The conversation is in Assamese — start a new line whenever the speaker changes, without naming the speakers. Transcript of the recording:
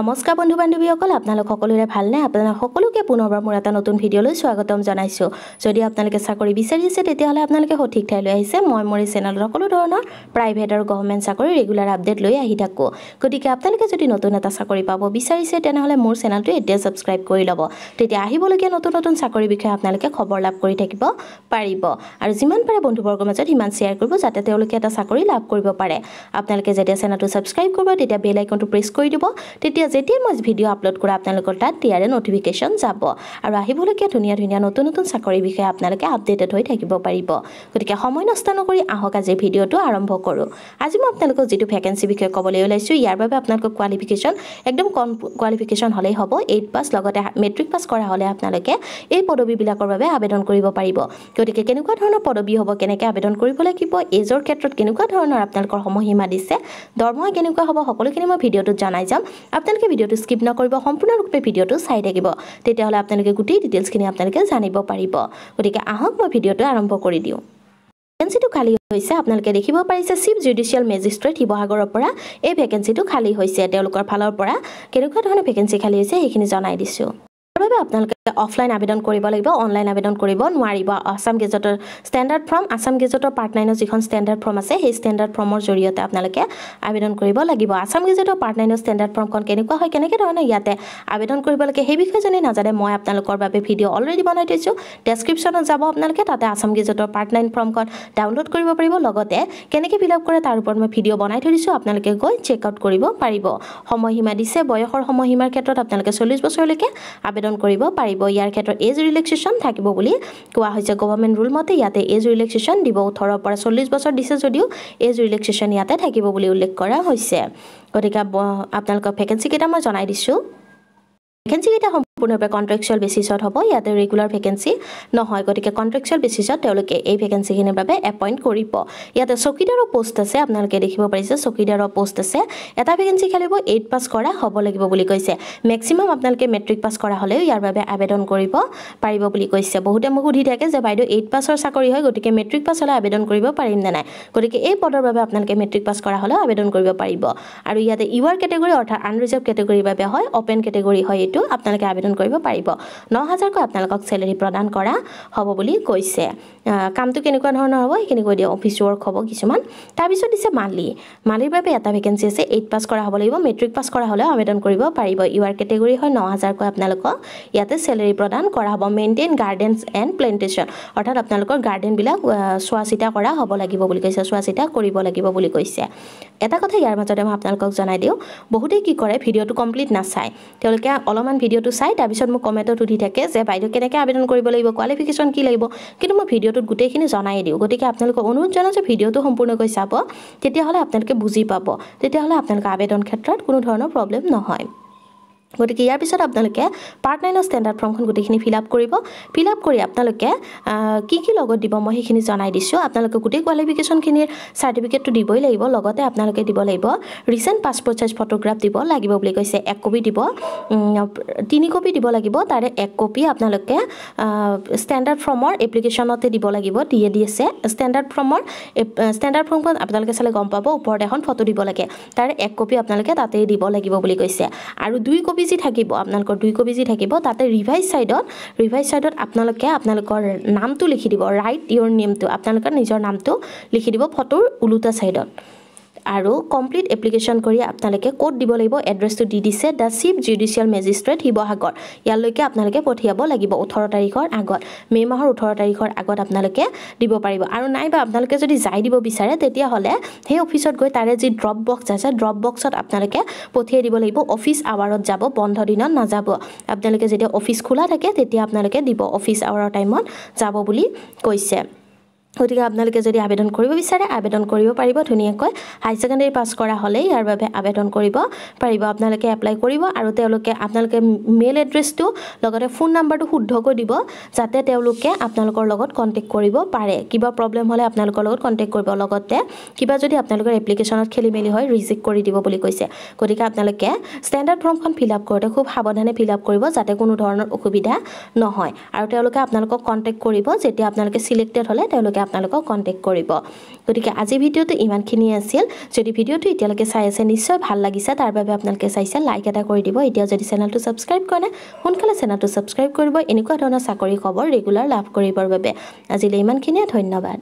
নমস্কাৰ বন্ধু বান্ধৱীসকল আপোনালোক সকলোৰে ভালনে আপোনালোক সকলোকে পুনৰবাৰ মোৰ এটা নতুন ভিডিঅ'লৈ স্বাগতম জনাইছোঁ যদি আপোনালোকে চাকৰি বিচাৰিছে তেতিয়াহ'লে আপোনালোকে সঠিক ঠাইলৈ আহিছে মই মোৰ এই চেনেলত সকলো ধৰণৰ প্ৰাইভেট আৰু গভৰ্ণমেণ্ট চাকৰি ৰেগুলাৰ আপডেট লৈ আহি থাকোঁ গতিকে আপোনালোকে যদি নতুন এটা চাকৰি পাব বিচাৰিছে তেনেহ'লে মোৰ চেনেলটো এতিয়া ছাবস্ক্ৰাইব কৰি ল'ব তেতিয়া আহিবলগীয়া নতুন নতুন চাকৰিৰ বিষয়ে আপোনালোকে খবৰ লাভ কৰি থাকিব পাৰিব আৰু যিমান পাৰে বন্ধুবৰ্গৰ মাজত সিমান শ্বেয়াৰ কৰিব যাতে তেওঁলোকে এটা চাকৰি লাভ কৰিব পাৰে আপোনালোকে যেতিয়া চেনেলটো ছাবস্ক্ৰাইব কৰিব তেতিয়া বেল আইকনটো প্ৰেছ কৰি দিব তেতিয়া যেতিয়া মই ভিডিঅ' আপলোড কৰা আপোনালোকৰ তাত ইয়াৰে নটিফিকেশ্যন যাব আৰু আহিবলগীয়া ধুনীয়া ধুনীয়া নতুন নতুন চাকৰিৰ বিষয়ে আপোনালোকে আপডেটেড হৈ থাকিব পাৰিব গতিকে সময় নষ্ট নকৰি আহক আজি ভিডিঅ'টো আৰম্ভ কৰোঁ আজি মই আপোনালোকক যিটো ভেকেঞ্চিৰ বিষয়ে ক'বলৈ ওলাইছোঁ ইয়াৰ বাবে আপোনালোকৰ কোৱালিফিকেশ্যন একদম কম কোৱালিফিকেশ্যন হ'লেই হ'ব এইট পাছ লগতে মেট্ৰিক পাছ কৰা হ'লে আপোনালোকে এই পদবীবিলাকৰ বাবে আবেদন কৰিব পাৰিব গতিকে কেনেকুৱা ধৰণৰ পদবী হ'ব কেনেকৈ আবেদন কৰিব লাগিব এইজৰ ক্ষেত্ৰত কেনেকুৱা ধৰণৰ আপোনালোকৰ সময়সীমা দিছে দৰমহা কেনেকুৱা হ'ব সকলোখিনি মই ভিডিঅ'টোত জনাই যাম আপোনালোকে ভিডিঅ'টো স্কিপ নকৰিব সম্পূৰ্ণৰূপে ভিডিঅ'টো চাই থাকিব তেতিয়াহ'লে আপোনালোকে গোটেই ডিটেইলছখিনি আপোনালোকে জানিব পাৰিব গতিকে আহক মই ভিডিঅ'টো আৰম্ভ কৰি দিওঁ ভেকেঞ্চিটো খালী হৈছে আপোনালোকে দেখিব পাৰিছে চিফ জুডিচিয়েল মেজিষ্ট্ৰেট শিৱসাগৰৰ পৰা এই ভেকেঞ্চিটো খালী হৈছে তেওঁলোকৰ ফালৰ পৰা কেনেকুৱা ধৰণৰ ভেকেঞ্চি খালী হৈছে সেইখিনি জনাই দিছোঁ বাবে আপোনালোকে অফলাইন আবেদন কৰিব লাগিব অনলাইন আবেদন কৰিব নোৱাৰিব আছাম গেজেটৰ ষ্টেণ্ডাৰ্ড ফৰ্ম আছাম গেজেটৰ পাৰ্ট নাইনৰ যিখন ষ্টেণ্ডাৰ্ড ফৰ্ম আছে সেই ষ্টেণ্ডাৰ্ড ফৰ্মৰ জৰিয়তে আপোনালোকে আবেদন কৰিব লাগিব আছাম গেজেটৰ পাৰ্ট নাইনৰ ষ্টেণ্ডাৰ্ড ফৰ্মখন কেনেকুৱা হয় কেনেকৈ ধৰণে ইয়াতে আবেদন কৰিব লাগে সেই বিষয়ে যদি নাজানে মই আপোনালোকৰ বাবে ভিডিঅ' অলৰেডি বনাই থৈছোঁ ডেছক্ৰিপশ্যনত যাব আপোনালোকে তাতে আছাম গেজেটৰ পাৰ্ট নাইন ফৰ্মখন ডাউনলোড কৰিব পাৰিব লগতে কেনেকৈ ফিল আপ কৰে তাৰ ওপৰত মই ভিডিঅ' বনাই থৈ দিছোঁ আপোনালোকে গৈ চেক আউট কৰিব পাৰিব সময়সীমা দিছে বয়সৰ সময়সীমাৰ ক্ষেত্ৰত আপোনালোকে চল্লিছ বছৰলৈকে আবেদন আবেদন কৰিব পাৰিব ইয়াৰ ক্ষেত্ৰত এজ ৰিলেক্সেশ্যন থাকিব বুলি কোৱা হৈছে গভৰ্ণমেণ্ট ৰুল মতে ইয়াতে এজ ৰিলেক্সেশ্যন দিব ওঠৰৰ পৰা চল্লিছ বছৰ দিছে যদিও এজ ৰিলেক্সেশ্যন ইয়াতে থাকিব বুলি উল্লেখ কৰা হৈছে গতিকে আপোনালোকৰ ভেকেঞ্চিকেইটা মই জনাই দিছোঁ ভেকেঞ্চিকেইটা পূৰ্ণৰূপে কণ্ট্ৰেকচুৱেল বেচিছত হব ইয়াতে ৰেগুলাৰ ভেকেঞ্চি নহয় গতিকে কণ্ট্ৰেকচুৱেল বেচিছত তেওঁলোকে এই ভেকেঞ্চিখিনিৰ বাবে এপইণ্ট কৰিব ইয়াতে চকীদাৰৰ পোস্ট আছে আপোনালোকে দেখিব পাৰিছে চকীদাৰৰ পোস্ট আছে এটা ভেকেঞ্চি খেলিব এইট পাছ কৰা হব লাগিব বুলি কৈছে মেক্সিমাম আপোনালোকে মেট্ৰিক পাছ কৰা হলেও ইয়াৰ বাবে আবেদন কৰিব পাৰিব বুলি কৈছে বহুতে মোক সুধি থাকে যে বাইদেউ এইট পাছৰ চাকৰি হয় গতিকে মেট্ৰিক পাছ হলে আবেদন কৰব পাৰিম নাই গতিকে এই পদৰ বাবে আপোনালোকে মেট্ৰিক পাছ কৰা হলেও আবেদন কৰিব পাৰিব আৰু ইয়াতে ইউ কেটেগৰী অৰ্থাৎ আনৰিজাৰ্ভ কেটেগৰীৰ বাবে হয় অপেন কেটেগৰী হয় এইটো আপোনালোকে আবেদন আবেদন কৰিব পাৰিব ন হাজাৰকৈ আপোনালোকক চেলেৰি প্ৰদান কৰা হ'ব বুলি কৈছে কামটো কেনেকুৱা ধৰণৰ হ'ব সেইখিনি কৈ দিয়ে অফিচ ৱৰ্ক হ'ব কিছুমান তাৰপিছত দিছে মালি মালিৰ বাবে এটা ভেকেঞ্চি আছে এইট পাছ কৰা হ'ব লাগিব মেট্ৰিক পাছ কৰা হ'লেও আবেদন কৰিব পাৰিব ইউ আৰ কেটেগৰী হয় ন হাজাৰকৈ আপোনালোকক ইয়াতে চেলেৰি প্ৰদান কৰা হ'ব মেইনটেইন গাৰ্ডেনছ এণ্ড প্লেণ্টেশ্যন অৰ্থাৎ আপোনালোকৰ গাৰ্ডেনবিলাক চোৱা চিতা কৰা হ'ব লাগিব বুলি কৈছে চোৱা চিতা কৰিব লাগিব বুলি কৈছে এটা কথা ইয়াৰ মাজতে মই আপোনালোকক জনাই দিওঁ বহুতেই কি কৰে ভিডিঅ'টো কমপ্লিট নাচায় তেওঁলোকে অলপমান ভিডিঅ'টো চাই তাৰপিছত মোক কমেণ্টত সুধি থাকে যে বাইদেউ কেনেকৈ আবেদন কৰিব লাগিব কোৱালিফিকেশ্যন কি লাগিব কিন্তু মই ভিডিঅ'টোত গোটেইখিনি জনাই দিওঁ গতিকে আপোনালোকক অনুৰোধ জনাওঁ যে ভিডিঅ'টো সম্পূৰ্ণকৈ চাব তেতিয়াহ'লে আপোনালোকে বুজি পাব তেতিয়াহ'লে আপোনালোকে আবেদন ক্ষেত্ৰত কোনো ধৰণৰ প্ৰব্লেম নহয় গতিকে ইয়াৰ পিছত আপোনালোকে পাৰ্ট নাইনৰ ষ্টেণ্ডাৰ্ড ফৰ্মখন গোটেইখিনি ফিল আপ কৰিব ফিল আপ কৰি আপোনালোকে কি কি লগত দিব মই সেইখিনি জনাই দিছোঁ আপোনালোকে গোটেই কোৱালিফিকেশ্যনখিনিৰ চাৰ্টিফিকেটটো দিবই লাগিব লগতে আপোনালোকে দিব লাগিব ৰিচেণ্ট পাছপৰ্ট চাইজ ফটোগ্ৰাফ দিব লাগিব বুলি কৈছে এক কপি দিব তিনি কপি দিব লাগিব তাৰে এক কপি আপোনালোকে ষ্টেণ্ডাৰ্ড ফৰ্মৰ এপ্লিকেশ্যনতে দিব লাগিব D A D S A standard ফৰ্মৰ ষ্টেণ্ডাৰ্ড ফৰ্মখন আপোনালোকে চালে গম পাব ওপৰত এখন ফটো দিব লাগে তাৰে এক কপি আপোনালোকে তাতেই দিব লাগিব বুলি কৈছে আৰু দুই কপি যি থাকিব আপোনালোকৰ দুই কপি যি থাকিব তাতে ৰিভাইজ ছাইডত ৰিভাইজ ছাইডত আপোনালোকে আপোনালোকৰ নামটো লিখি দিব ৰাইট ইয়ৰ নেমটো আপোনালোকৰ নিজৰ নামটো লিখি দিব ফটোৰ ওলোটা ছাইডত আৰু কমপ্লিট এপ্লিকেশ্যন কৰি আপোনালোকে ক'ত দিব লাগিব এড্ৰেছটো দি দিছে the chief judicial magistrate Sivasagar ইয়ালৈকে আপোনালোকে পঠিয়াব লাগিব ওঠৰ তাৰিখৰ আগত মে' মাহৰ ওঠৰ তাৰিখৰ আগত আপোনালোকে দিব পাৰিব আৰু নাইবা আপোনালোকে যদি যাই দিব বিচাৰে তেতিয়াহ'লে সেই অফিচত গৈ তাৰে যি ড্ৰপ বক্স আছে ড্ৰপ বক্সত আপোনালোকে পঠিয়াই দিব লাগিব অফিচ আৱাৰত যাব বন্ধ দিনত নাযাব আপোনালোকে যেতিয়া অফিচ খোলা থাকে তেতিয়া আপোনালোকে দিব অফিচ আৱাৰৰ টাইমত যাব বুলি কৈছে গতিকে আপোনালোকে যদি আবেদন কৰিব বিচাৰে আবেদন কৰিব পাৰিব ধুনীয়াকৈ হাই ছেকেণ্ডেৰী পাছ কৰা হ'লে ইয়াৰ বাবে আবেদন কৰিব পাৰিব আপোনালোকে এপ্লাই কৰিব আৰু তেওঁলোকে আপোনালোকে মেইল এড্ৰেছটো লগতে ফোন নাম্বাৰটো শুদ্ধকৈ দিব যাতে তেওঁলোকে আপোনালোকৰ লগত কণ্টেক্ট কৰিব পাৰে কিবা প্ৰব্লেম হ'লে আপোনালোকৰ লগত কণ্টেক্ট কৰিব লগতে কিবা যদি আপোনালোকৰ এপ্লিকেশ্যনত খেলি মেলি হয় ৰিজেক্ট কৰি দিব বুলি কৈছে গতিকে আপোনালোকে ষ্টেণ্ডাৰ্ড ফৰ্মখন ফিল আপ কৰোঁতে খুব সাৱধানে ফিল আপ কৰিব যাতে কোনো ধৰণৰ অসুবিধা নহয় আৰু তেওঁলোকে আপোনালোকক কণ্টেক্ট কৰিব যেতিয়া আপোনালোকে ছিলেক্টেড হ'লে তেওঁলোকে আপোনালোকক কণ্টেক্ট কৰিব গতিকে আজিৰ ভিডিঅ'টো ইমানখিনিয়ে আছিল যদি ভিডিঅ'টো এতিয়ালৈকে চাই আছে নিশ্চয় ভাল লাগিছে তাৰ বাবে আপোনালোকে চাইছে লাইক এটা কৰি দিব এতিয়া যদি চেনেলটো ছাবস্ক্ৰাইব কৰা নাই সোনকালে চেনেলটো ছাবস্ক্ৰাইব কৰিব এনেকুৱা ধৰণৰ চাকৰি খবৰ ৰেগুলাৰ লাভ কৰিবৰ বাবে আজিলৈ ইমানখিনিয়ে ধন্যবাদ